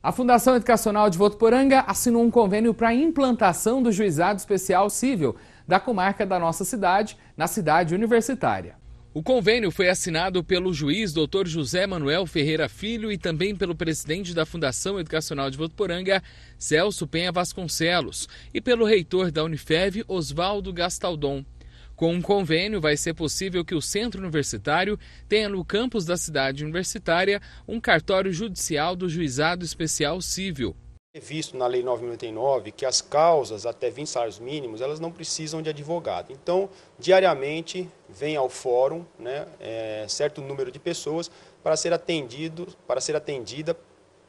A Fundação Educacional de Votuporanga assinou um convênio para a implantação do juizado especial civil da comarca da nossa cidade, na cidade universitária. O convênio foi assinado pelo juiz Dr. José Manuel Ferreira Filho e também pelo presidente da Fundação Educacional de Votuporanga, Celso Penha Vasconcelos, e pelo reitor da Unifev, Oswaldo Gastaldon. Com um convênio, vai ser possível que o centro universitário tenha no campus da cidade universitária um cartório judicial do Juizado Especial Civil. É visto na Lei 9.099 que as causas até 20 salários mínimos, elas não precisam de advogado. Então, diariamente, vem ao fórum né, é, certo número de pessoas para ser, atendido, para ser atendida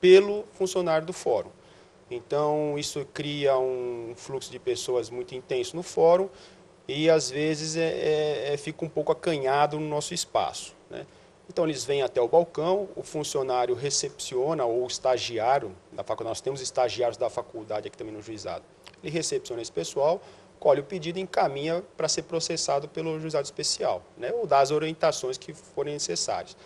pelo funcionário do fórum. Então, isso cria um fluxo de pessoas muito intenso no fórum, e às vezes é, é, é, fica um pouco acanhado no nosso espaço. Né? Então eles vêm até o balcão, o funcionário recepciona, ou o estagiário da faculdade, nós temos estagiários da faculdade aqui também no juizado, ele recepciona esse pessoal, colhe o pedido e encaminha para ser processado pelo juizado especial, né? ou dá as orientações que forem necessárias.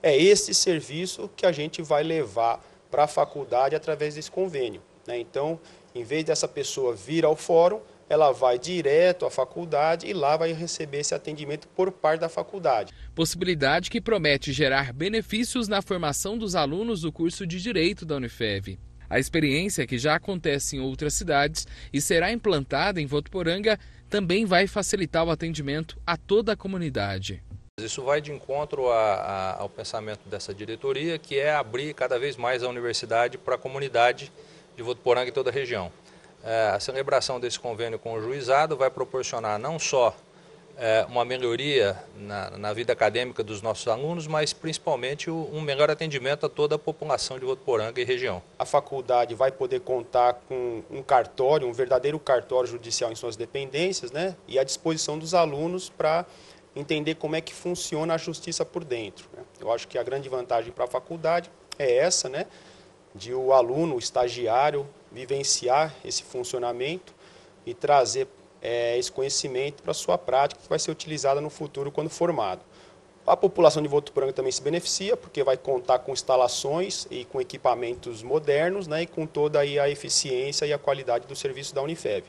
É esse serviço que a gente vai levar para a faculdade através desse convênio. Né? Então, em vez dessa pessoa vir ao fórum, ela vai direto à faculdade e lá vai receber esse atendimento por parte da faculdade. Possibilidade que promete gerar benefícios na formação dos alunos do curso de Direito da Unifev. A experiência, que já acontece em outras cidades e será implantada em Votuporanga, também vai facilitar o atendimento a toda a comunidade. Isso vai de encontro a, a, ao pensamento dessa diretoria, que é abrir cada vez mais a universidade para a comunidade de Votuporanga e toda a região. É, a celebração desse convênio com o juizado vai proporcionar não só é, uma melhoria na, na, vida acadêmica dos nossos alunos, mas principalmente um melhor atendimento a toda a população de Votuporanga e região. A faculdade vai poder contar com um cartório, um verdadeiro cartório judicial em suas dependências, né? E à disposição dos alunos para entender como é que funciona a justiça por dentro. Né? Eu acho que a grande vantagem para a faculdade é essa, né? De o aluno, o estagiário, vivenciar esse funcionamento e trazer é, esse conhecimento para sua prática que vai ser utilizada no futuro quando formado. A população de Votuporanga também se beneficia, porque vai contar com instalações e com equipamentos modernos né, e com toda aí, a eficiência e a qualidade do serviço da Unifev.